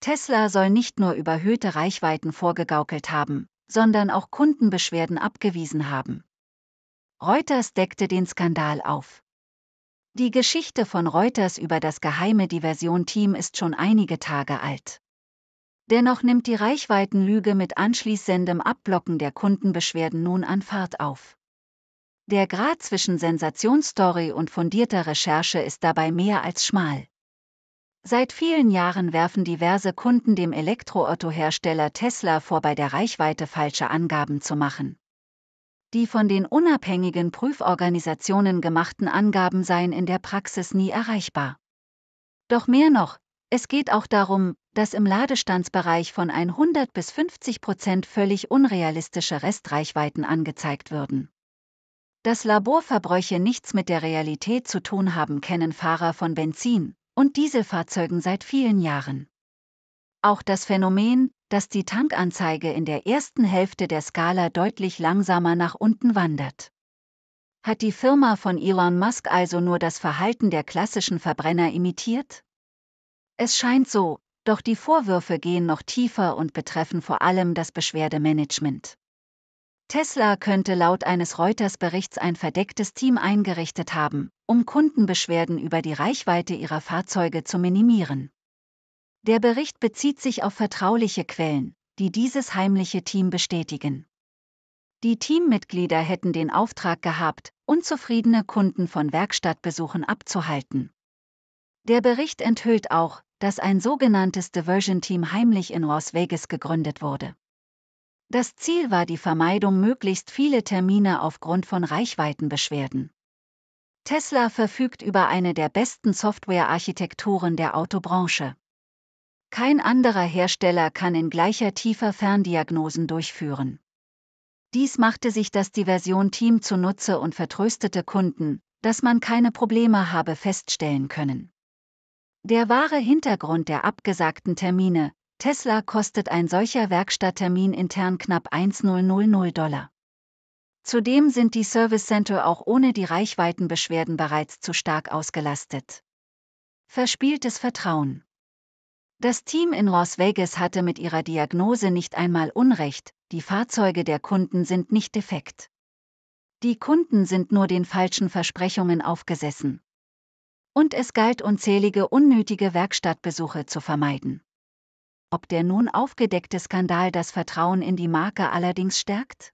Tesla soll nicht nur überhöhte Reichweiten vorgegaukelt haben, sondern auch Kundenbeschwerden abgewiesen haben. Reuters deckte den Skandal auf. Die Geschichte von Reuters über das geheime Diversion-Team ist schon einige Tage alt. Dennoch nimmt die Reichweitenlüge mit anschließendem Abblocken der Kundenbeschwerden nun an Fahrt auf. Der Grad zwischen Sensationsstory und fundierter Recherche ist dabei mehr als schmal. Seit vielen Jahren werfen diverse Kunden dem Elektroautohersteller Tesla vor, bei der Reichweite falsche Angaben zu machen. Die von den unabhängigen Prüforganisationen gemachten Angaben seien in der Praxis nie erreichbar. Doch mehr noch, es geht auch darum, dass im Ladestandsbereich von 100 bis 50 Prozent völlig unrealistische Restreichweiten angezeigt würden. Dass Laborverbräuche nichts mit der Realität zu tun haben, kennen Fahrer von Benzin, und Dieselfahrzeugen seit vielen Jahren. Auch das Phänomen, dass die Tankanzeige in der ersten Hälfte der Skala deutlich langsamer nach unten wandert. Hat die Firma von Elon Musk also nur das Verhalten der klassischen Verbrenner imitiert? Es scheint so, doch die Vorwürfe gehen noch tiefer und betreffen vor allem das Beschwerdemanagement. Tesla könnte laut eines Reuters-Berichts ein verdecktes Team eingerichtet haben, um Kundenbeschwerden über die Reichweite ihrer Fahrzeuge zu minimieren. Der Bericht bezieht sich auf vertrauliche Quellen, die dieses heimliche Team bestätigen. Die Teammitglieder hätten den Auftrag gehabt, unzufriedene Kunden von Werkstattbesuchen abzuhalten. Der Bericht enthüllt auch, dass ein sogenanntes Diversion-Team heimlich in Las Vegas gegründet wurde. Das Ziel war die Vermeidung möglichst viele Termine aufgrund von Reichweitenbeschwerden. Tesla verfügt über eine der besten Softwarearchitekturen der Autobranche. Kein anderer Hersteller kann in gleicher tiefer Ferndiagnosen durchführen. Dies machte sich das Diversion Team zunutze und vertröstete Kunden, dass man keine Probleme habe feststellen können. Der wahre Hintergrund der abgesagten Termine Tesla kostet ein solcher Werkstatttermin intern knapp 1000 Dollar. Zudem sind die Service Center auch ohne die Reichweitenbeschwerden bereits zu stark ausgelastet. Verspieltes Vertrauen. Das Team in Las Vegas hatte mit ihrer Diagnose nicht einmal Unrecht, die Fahrzeuge der Kunden sind nicht defekt. Die Kunden sind nur den falschen Versprechungen aufgesessen. Und es galt unzählige unnötige Werkstattbesuche zu vermeiden. Ob der nun aufgedeckte Skandal das Vertrauen in die Marke allerdings stärkt?